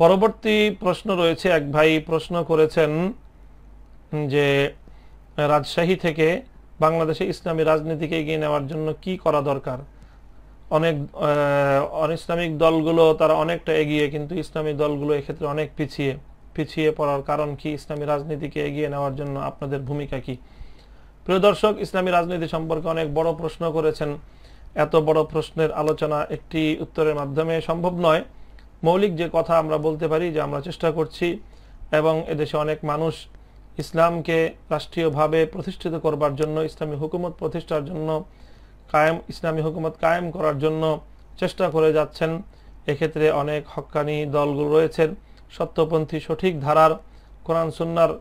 পরবর্তী প্রশ্ন রয়েছে এক ভাই প্রশ্ন করেছেন যে রাজশাহী থেকে বাংলাদেশে ইসলামী রাজনীতিকে এগিয়ে নেওয়ার জন্য কি করা দরকার অনেক ইসলামিক দলগুলো তারা অনেকটা এগিয়ে কিন্তু ইসলামী দলগুলো এক্ষেত্রে অনেক পিছিয়ে পিছিয়ে পড়ার কারণ কি ইসলামী রাজনীতিকে এগিয়ে নেওয়ার জন্য আপনাদের ভূমিকা কি প্রিয় দর্শক ইসলামী রাজনীতি সম্পর্কে অনেক বড় প্রশ্ন করেছেন এত বড় প্রশ্নের আলোচনা একটি উত্তরের মাধ্যমে সম্ভব নয় মৌলিক যে কথা আমরা বলতে পারি যে আমরা চেষ্টা করছি এবং এদেশে অনেক মানুষ ইসলামকে রাষ্ট্রীয়ভাবে প্রতিষ্ঠিত করবার জন্য ইসলামী হুকুমত প্রতিষ্ঠার জন্য কায়েম ইসলামী হুকুমত কায়েম করার জন্য চেষ্টা করে যাচ্ছেন এক্ষেত্রে অনেক হক্কানি দলগুলো রয়েছেন সত্যপন্থী সঠিক ধারার কোরআন সুন্নার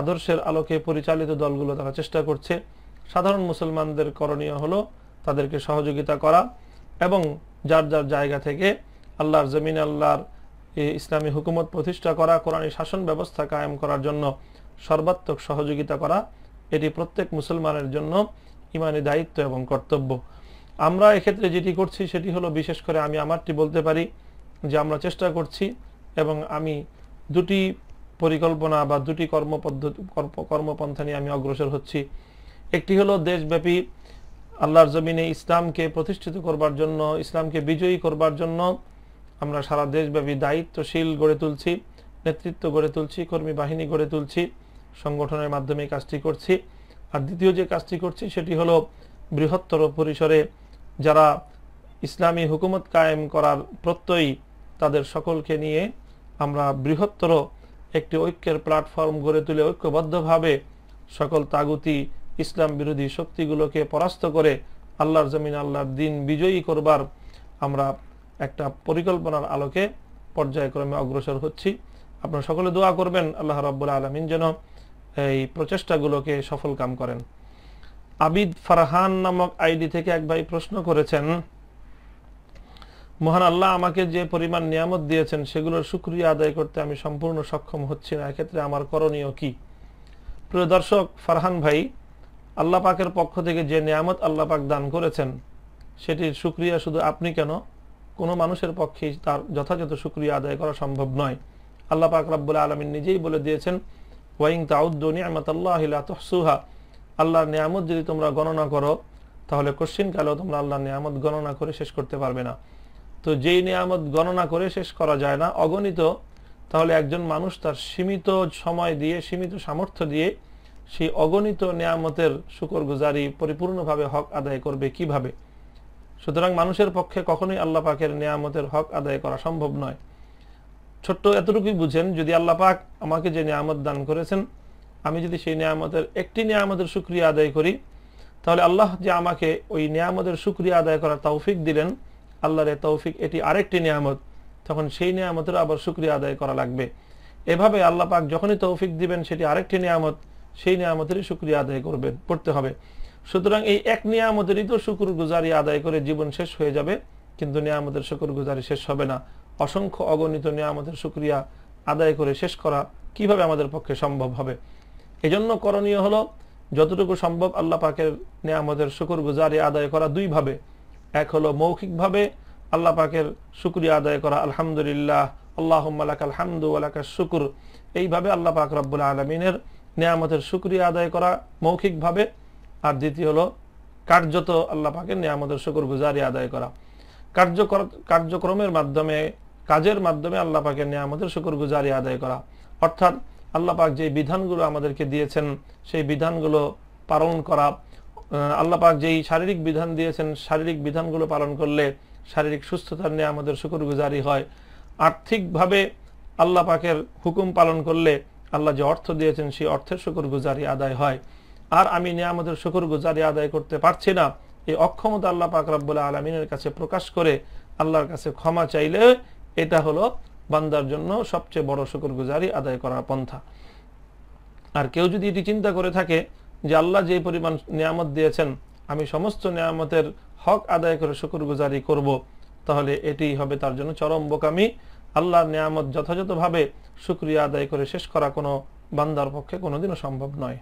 আদর্শের আলোকে পরিচালিত দলগুলো তারা চেষ্টা করছে সাধারণ মুসলমানদের করণীয় হলো তাদেরকে সহযোগিতা করা এবং যার যার জায়গা থেকে আল্লাহর জমিন আল্লাহর ইসলামী হুকুমত প্রতিষ্ঠা করা কোরআনী শাসন ব্যবস্থা কায়েম করার জন্য সর্বাত্মক সহযোগিতা করা এটি প্রত্যেক মুসলমানের জন্য ইমানি দায়িত্ব এবং কর্তব্য আমরা এক্ষেত্রে যেটি করছি সেটি হলো বিশেষ করে আমি আমারটি বলতে পারি যে আমরা চেষ্টা করছি এবং আমি দুটি পরিকল্পনা বা দুটি কর্মপদ্ধতি কর্মপন্থা নিয়ে আমি অগ্রসর হচ্ছি একটি হলো দেশব্যাপী আল্লাহর জমিনে ইসলামকে প্রতিষ্ঠিত করবার জন্য ইসলামকে বিজয়ী করবার জন্য আমরা সারা দেশব্যাপী দায়িত্বশীল গড়ে তুলছি নেতৃত্ব গড়ে তুলছি কর্মী বাহিনী গড়ে তুলছি সংগঠনের মাধ্যমে কাজটি করছি আর দ্বিতীয় যে কাজটি করছি সেটি হলো বৃহত্তর পরিসরে যারা ইসলামী হুকুমত কায়েম করার প্রত্যয়ী তাদের সকলকে নিয়ে আমরা বৃহত্তর একটি ঐক্যের প্ল্যাটফর্ম গড়ে তুলে ঐক্যবদ্ধভাবে সকল তাগুতি ইসলাম বিরোধী শক্তিগুলোকে পরাস্ত করে আল্লাহর জমিন আল্লাহর দিন বিজয়ী করবার আমরা একটা পরিকল্পনার আলোকে পর্যায়ক্রমে অগ্রসর হচ্ছি আপনারা সকলে দোয়া করবেন আল্লাহ রব্বুল আলমিন যেন এই প্রচেষ্টাগুলোকে সফল কাম করেন আবিদ ফারহান নামক আইডি থেকে এক ভাই প্রশ্ন করেছেন মহান আল্লাহ আমাকে যে পরিমাণ নিয়ামত দিয়েছেন সেগুলোর সুক্রিয়া আদায় করতে আমি সম্পূর্ণ সক্ষম হচ্ছি না এক্ষেত্রে আমার করণীয় কি প্রিয় দর্শক ফারহান ভাই আল্লাহ পাকের পক্ষ থেকে যে নিয়ামত আল্লাহ পাক দান করেছেন সেটির সুক্রিয়া শুধু আপনি কেন কোনো মানুষের পক্ষে তার যথাযথ সুক্রিয়া আদায় করা সম্ভব নয় আল্লাহ পাক রাব্বুল আলমিন নিজেই বলে দিয়েছেন ওয়াইং তাউদ্দো নিয়ামতাল্লাহিলা তহসুহা আল্লাহর নিয়ামত যদি তোমরা গণনা করো তাহলে কোশ্চিনকালেও তোমরা আল্লাহর নিয়ামত গণনা করে শেষ করতে পারবে না তো যেই নিয়ামত গণনা করে শেষ করা যায় না অগণিত তাহলে একজন মানুষ তার সীমিত সময় দিয়ে সীমিত সামর্থ্য দিয়ে সেই অগণিত নিয়ামতের শুকর গুজারি পরিপূর্ণভাবে হক আদায় করবে কিভাবে। সুতরাং মানুষের পক্ষে কখনোই আল্লাহ পাকের নিয়ামতের হক আদায় করা সম্ভব নয় ছোট্ট এতটুকুই বুঝেন যদি আল্লাহ পাক আমাকে যে নিয়ামত দান করেছেন আমি যদি সেই নিয়ামতের একটি নিয়ামতের সুক্রিয়া আদায় করি তাহলে আল্লাহ যে আমাকে ওই নিয়ামতের সুক্রিয়া আদায় করার তৌফিক দিলেন আল্লাহরে তৌফিক এটি আরেকটি নিয়ামত তখন সেই নিয়ামতের আবার সুক্রিয়া আদায় করা লাগবে এভাবে আল্লাহ পাক যখনই তৌফিক দিবেন সেটি আরেকটি নিয়ামত সেই নিয়ামতেরই সুক্রিয়া আদায় করবেন করতে হবে সুতরাং এই এক নিয়ামতেরই তো শুকুর গুজারি আদায় করে জীবন শেষ হয়ে যাবে কিন্তু নিয়ামতের শুকুর গুজারি শেষ হবে না অসংখ্য অগণিত নিয়ামতের শুক্রিয়া আদায় করে শেষ করা কিভাবে আমাদের পক্ষে সম্ভব হবে এজন্য করণীয় হলো যতটুকু সম্ভব আল্লাহ পাকের নিয়ামতের শুকুর গুজারি আদায় করা দুইভাবে এক হলো মৌখিকভাবে আল্লাহ পাকের শুক্রিয়া আদায় করা আলহামদুলিল্লাহ আল্লাহ আল্লাহমালাক আলহামদু আলাকা শুকুর এইভাবে আল্লাহ পাক রব্বুল আলমিনের নিয়ামতের শুক্রিয়া আদায় করা মৌখিকভাবে আর দ্বিতীয় হলো কার্যত আল্লাহ পাকের নিয়ামতের শুকুর গুজারি আদায় করা কার্যকর কার্যক্রমের মাধ্যমে কাজের মাধ্যমে আল্লাহ পাকের নিয়ামতের শুকুর গুজারি আদায় করা অর্থাৎ আল্লাহ পাক যে বিধানগুলো আমাদেরকে দিয়েছেন সেই বিধানগুলো পালন করা আল্লাহ পাক যেই শারীরিক বিধান দিয়েছেন শারীরিক বিধানগুলো পালন করলে শারীরিক সুস্থতা নিয়ে আমাদের শুকুর গুজারি হয় আর্থিকভাবে আল্লাহ পাকের হুকুম পালন করলে আল্লাহ যে অর্থ দিয়েছেন সেই অর্থের শুকুর গুজারি আদায় হয় আর আমি নিয়ামতের শুকুর গুজারি আদায় করতে পারছি না এই অক্ষমতা আল্লাহ পাক রব্বুল আলমিনের কাছে প্রকাশ করে আল্লাহর কাছে ক্ষমা চাইলে এটা হলো বান্দার জন্য সবচেয়ে বড় শুকুর গুজারি আদায় করার পন্থা আর কেউ যদি এটি চিন্তা করে থাকে যে আল্লাহ যে পরিমাণ নিয়ামত দিয়েছেন আমি সমস্ত নিয়ামতের হক আদায় করে শুকুর গুজারি করবো তাহলে এটি হবে তার জন্য চরম বোকামি আল্লাহর নিয়ামত যথাযথভাবে শুক্রিয়া আদায় করে শেষ করা কোনো বান্দার পক্ষে কোনোদিনও সম্ভব নয়